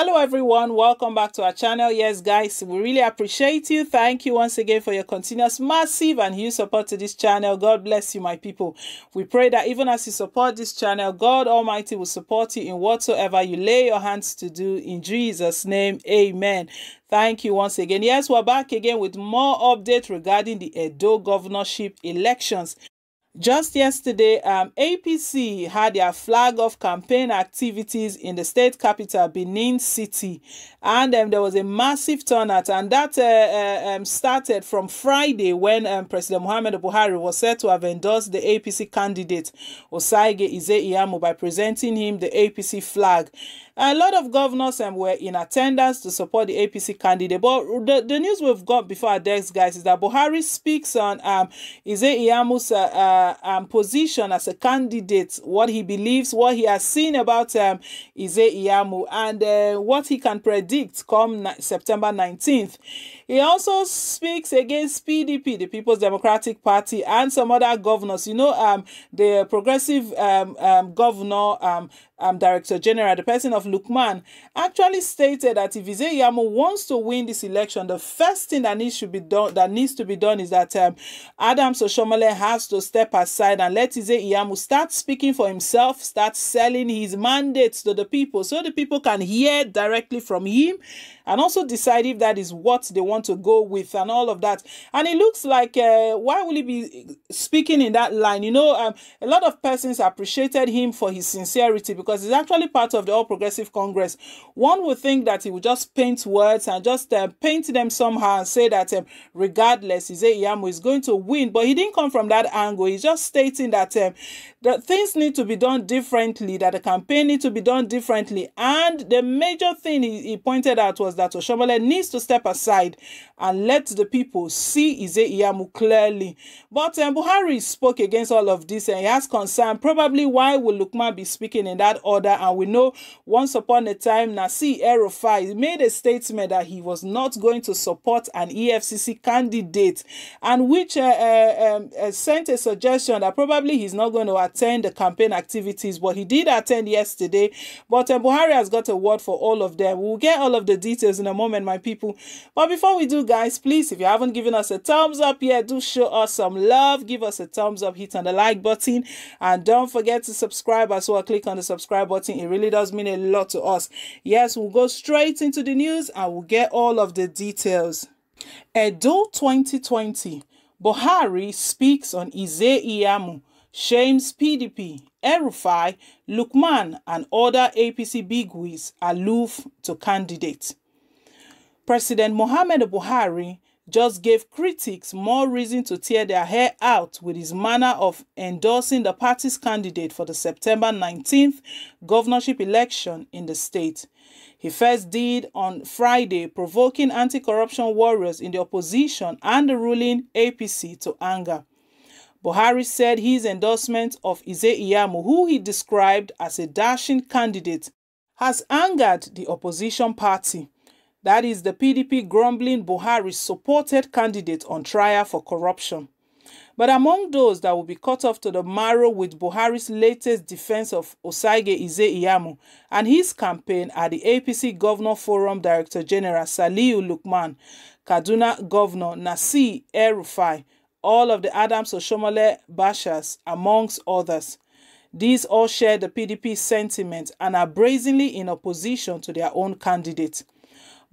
hello everyone welcome back to our channel yes guys we really appreciate you thank you once again for your continuous massive and huge support to this channel god bless you my people we pray that even as you support this channel god almighty will support you in whatsoever you lay your hands to do in jesus name amen Thank you once again. Yes, we're back again with more update regarding the Edo governorship elections. Just yesterday, um, APC had their flag off campaign activities in the state capital, Benin City, and um, there was a massive turnout, and that uh, uh, um, started from Friday when um, President Mohamed Buhari was said to have endorsed the APC candidate Osaige Izeiamu by presenting him the APC flag. A lot of governors um, were in attendance to support the APC candidate. But the, the news we've got before our desk, guys, is that Buhari speaks on um, Izeiamu's uh, uh uh, um, position as a candidate, what he believes, what he has seen about um, Ize Iyamu, and uh, what he can predict come na- September 19th. He also speaks against PDP, the People's Democratic Party, and some other governors. You know, um, the progressive um, um, governor, um, um, director general, the person of Lukman, actually stated that if Ize Yamo wants to win this election, the first thing that needs to be done that needs to be done is that um, Adams has to step step aside and let Ize Iyamu start speaking for himself, start selling his mandates to the people so the people can hear directly from him and also decide if that is what they want to go with and all of that. And it looks like, uh, why will he be speaking in that line? You know, um, a lot of persons appreciated him for his sincerity because he's actually part of the All Progressive Congress. One would think that he would just paint words and just uh, paint them somehow and say that um, regardless, Ize Iyamu is going to win. But he didn't come from that angle. He He's just stating that um, that things need to be done differently, that the campaign needs to be done differently. And the major thing he, he pointed out was that Oshomole needs to step aside and let the people see Ize Iyamu clearly. But um, Buhari spoke against all of this and he has concern probably why will Lukman be speaking in that order? And we know once upon a time, Nasi Erufai made a statement that he was not going to support an EFCC candidate and which uh, uh, um, uh, sent a suggestion suggestion that probably he's not going to attend the campaign activities, but he did attend yesterday. But um, Buhari has got a word for all of them. We'll get all of the details in a moment, my people. But before we do, guys, please, if you haven't given us a thumbs up yet, do show us some love. Give us a thumbs up, hit on the like button, and don't forget to subscribe as well. Click on the subscribe button. It really does mean a lot to us. Yes, we'll go straight into the news and we'll get all of the details. Edo 2020 Buhari speaks on Ize Iyamu, shames PDP, Erufai, Lukman and other APC bigwigs aloof to candidates. President Mohamed Buhari just gave critics more reason to tear their hair out with his manner of endorsing the party's candidate for the September 19th governorship election in the state. He first did on Friday, provoking anti corruption warriors in the opposition and the ruling APC to anger. Buhari said his endorsement of Ize Iyamu, who he described as a dashing candidate, has angered the opposition party that is the PDP grumbling Buhari supported candidate on trial for corruption. But among those that will be cut off to the marrow with Buhari's latest defense of Osage Ize Iyamu and his campaign are the APC Governor Forum Director General Saliu Lukman, Kaduna Governor Nasi Erufai, all of the Adams Oshomole Bashas, amongst others. These all share the PDP sentiment and are brazenly in opposition to their own candidate.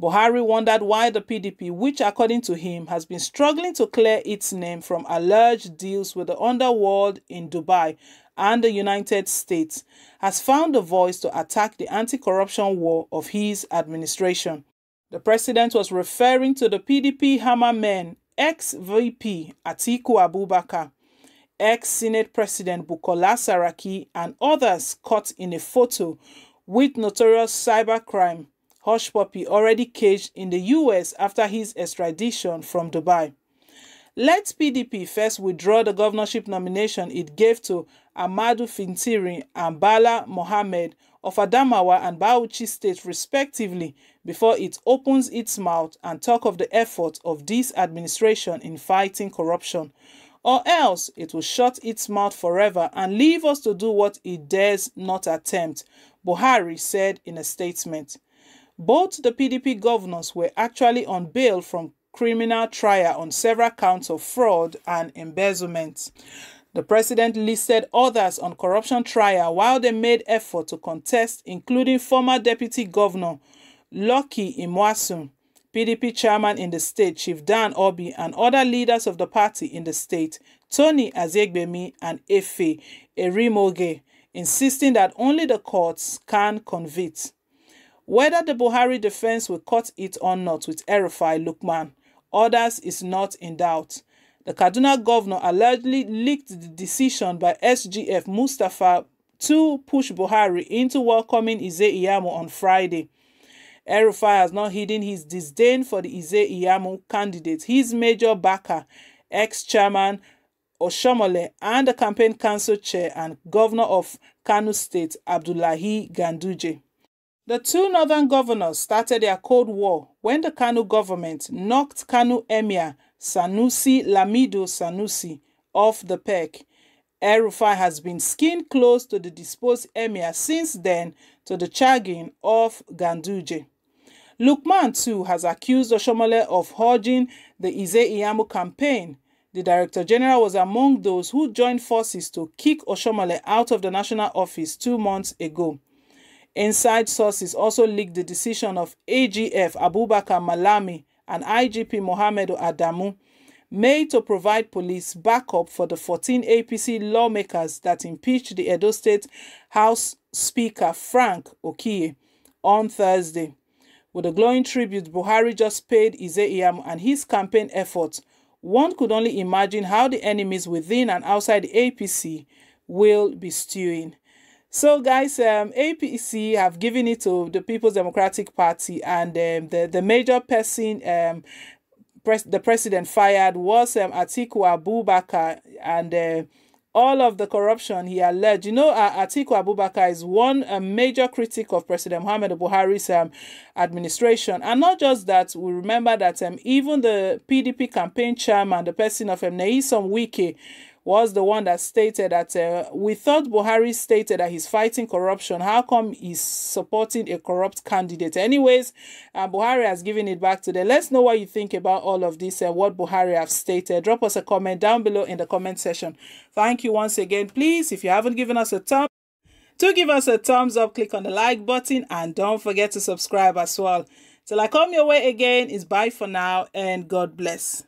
Buhari wondered why the PDP, which according to him has been struggling to clear its name from alleged deals with the underworld in Dubai and the United States, has found a voice to attack the anti-corruption war of his administration. The president was referring to the PDP men, ex-VP Atiku Abubakar, ex-Senate President Bukola Saraki, and others caught in a photo with notorious cybercrime Hush Puppy already caged in the US after his extradition from Dubai. Let PDP first withdraw the governorship nomination it gave to Amadou Fintiri and Bala Mohammed of Adamawa and Bauchi states respectively before it opens its mouth and talk of the effort of this administration in fighting corruption. Or else it will shut its mouth forever and leave us to do what it dares not attempt, Buhari said in a statement. Both the PDP governors were actually on bail from criminal trial on several counts of fraud and embezzlement. The president listed others on corruption trial while they made effort to contest, including former deputy governor Lucky Imwasun, PDP chairman in the state, Chief Dan Obi, and other leaders of the party in the state, Tony Azegbemi and Efe Erimoge, insisting that only the courts can convict. Whether the Buhari defense will cut it or not with Erifai Lukman, others is not in doubt. The Kaduna governor allegedly leaked the decision by SGF Mustafa to push Buhari into welcoming Ize Iyamu on Friday. Erufai has not hidden his disdain for the Ize Iyamu candidate. His major backer, ex-chairman Oshomole, and the campaign council chair and governor of Kanu State, Abdullahi Ganduje. The two northern governors started their Cold War when the Kanu government knocked Kanu emir Sanusi Lamido Sanusi off the peg. Erufai has been skinned close to the disposed emir since then to the chagging of Ganduje. Lukman too has accused Oshomole of hodging the Ize Iyamu campaign. The Director General was among those who joined forces to kick Oshomole out of the national office two months ago. Inside sources also leaked the decision of AGF Abubakar Malami and IGP Mohamed Adamu made to provide police backup for the 14 APC lawmakers that impeached the Edo State House Speaker Frank Okie on Thursday. With a glowing tribute Buhari just paid Izeyam and his campaign efforts, one could only imagine how the enemies within and outside the APC will be stewing. So, guys, um, APC have given it to the People's Democratic Party, and um, the the major person um, pres- the president fired was um, Atiku Abubakar, and uh, all of the corruption he alleged. You know, uh, Atiku Abubakar is one major critic of President Mohamed Buhari's um, administration, and not just that. We remember that um, even the PDP campaign chairman, the person of um, Naisom Wiki, was the one that stated that uh, we thought Buhari stated that he's fighting corruption. How come he's supporting a corrupt candidate? Anyways, uh, Buhari has given it back today. Let's know what you think about all of this and what Buhari have stated. Drop us a comment down below in the comment section. Thank you once again. Please, if you haven't given us a thumb, to give us a thumbs up, click on the like button and don't forget to subscribe as well. Till I come your way again, it's bye for now and God bless.